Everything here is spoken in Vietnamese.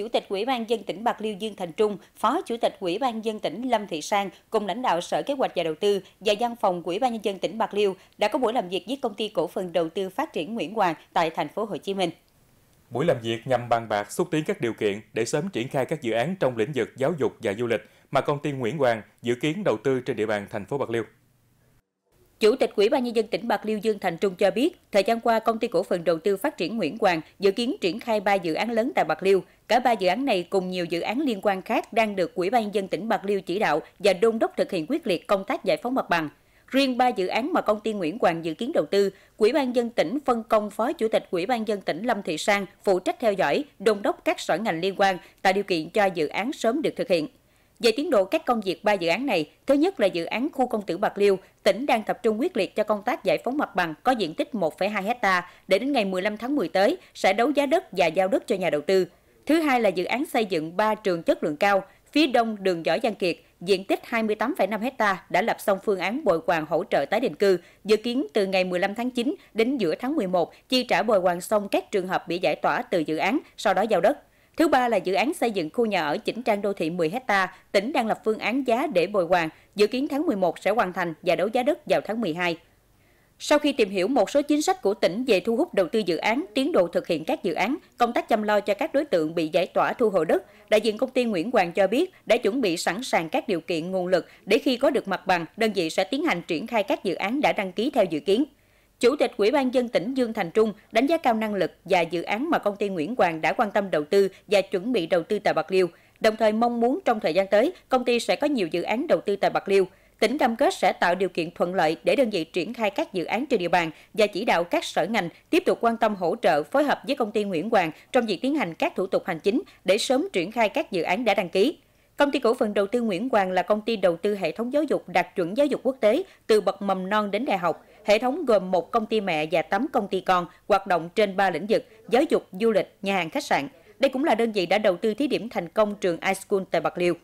Chủ tịch Ủy ban dân tỉnh Bạc Liêu Dương Thành Trung, Phó Chủ tịch Ủy ban dân tỉnh Lâm Thị Sang cùng lãnh đạo Sở Kế hoạch và Đầu tư và văn phòng Ủy ban nhân dân tỉnh Bạc Liêu đã có buổi làm việc với công ty cổ phần đầu tư phát triển Nguyễn Hoàng tại thành phố Hồ Chí Minh. Buổi làm việc nhằm bàn bạc xúc tiến các điều kiện để sớm triển khai các dự án trong lĩnh vực giáo dục và du lịch mà công ty Nguyễn Hoàng dự kiến đầu tư trên địa bàn thành phố Bạc Liêu. Chủ tịch Ủy ban nhân dân tỉnh Bạc Liêu Dương Thành Trung cho biết, thời gian qua công ty cổ phần đầu tư phát triển Nguyễn Hoàng dự kiến triển khai 3 dự án lớn tại Bạc Liêu. Cả ba dự án này cùng nhiều dự án liên quan khác đang được Ủy ban nhân dân tỉnh Bạc Liêu chỉ đạo và đôn đốc thực hiện quyết liệt công tác giải phóng mặt bằng. Riêng ba dự án mà công ty Nguyễn Hoàng dự kiến đầu tư, Ủy ban dân tỉnh phân công Phó Chủ tịch Ủy ban dân tỉnh Lâm Thị Sang phụ trách theo dõi, đôn đốc các sở ngành liên quan, tạo điều kiện cho dự án sớm được thực hiện. Về tiến độ các công việc ba dự án này, thứ nhất là dự án khu công tử Bạc Liêu, tỉnh đang tập trung quyết liệt cho công tác giải phóng mặt bằng có diện tích 1,2 hecta để đến ngày 15 tháng 10 tới sẽ đấu giá đất và giao đất cho nhà đầu tư. Thứ hai là dự án xây dựng 3 trường chất lượng cao, phía đông đường Võ Văn Kiệt, diện tích 28,5 hecta đã lập xong phương án bồi hoàn hỗ trợ tái định cư, dự kiến từ ngày 15 tháng 9 đến giữa tháng 11 chi trả bồi hoàn xong các trường hợp bị giải tỏa từ dự án, sau đó giao đất. Thứ ba là dự án xây dựng khu nhà ở chỉnh trang đô thị 10 ha, tỉnh đang lập phương án giá để bồi hoàn, dự kiến tháng 11 sẽ hoàn thành và đấu giá đất vào tháng 12. Sau khi tìm hiểu một số chính sách của tỉnh về thu hút đầu tư dự án, tiến độ thực hiện các dự án, công tác chăm lo cho các đối tượng bị giải tỏa thu hồi đất, đại diện công ty Nguyễn Hoàng cho biết đã chuẩn bị sẵn sàng các điều kiện nguồn lực để khi có được mặt bằng, đơn vị sẽ tiến hành triển khai các dự án đã đăng ký theo dự kiến. Chủ tịch Ủy ban dân tỉnh Dương Thành Trung đánh giá cao năng lực và dự án mà công ty Nguyễn Hoàng đã quan tâm đầu tư và chuẩn bị đầu tư tại Bạc Liêu, đồng thời mong muốn trong thời gian tới, công ty sẽ có nhiều dự án đầu tư tại Bạc Liêu. Tỉnh cam kết sẽ tạo điều kiện thuận lợi để đơn vị triển khai các dự án trên địa bàn và chỉ đạo các sở ngành tiếp tục quan tâm hỗ trợ phối hợp với công ty Nguyễn Hoàng trong việc tiến hành các thủ tục hành chính để sớm triển khai các dự án đã đăng ký. Công ty cổ phần đầu tư Nguyễn Hoàng là công ty đầu tư hệ thống giáo dục đạt chuẩn giáo dục quốc tế từ bậc mầm non đến đại học. Hệ thống gồm một công ty mẹ và 8 công ty con hoạt động trên 3 lĩnh vực giáo dục, du lịch, nhà hàng khách sạn. Đây cũng là đơn vị đã đầu tư thí điểm thành công trường iSchool tại Bạc Liêu.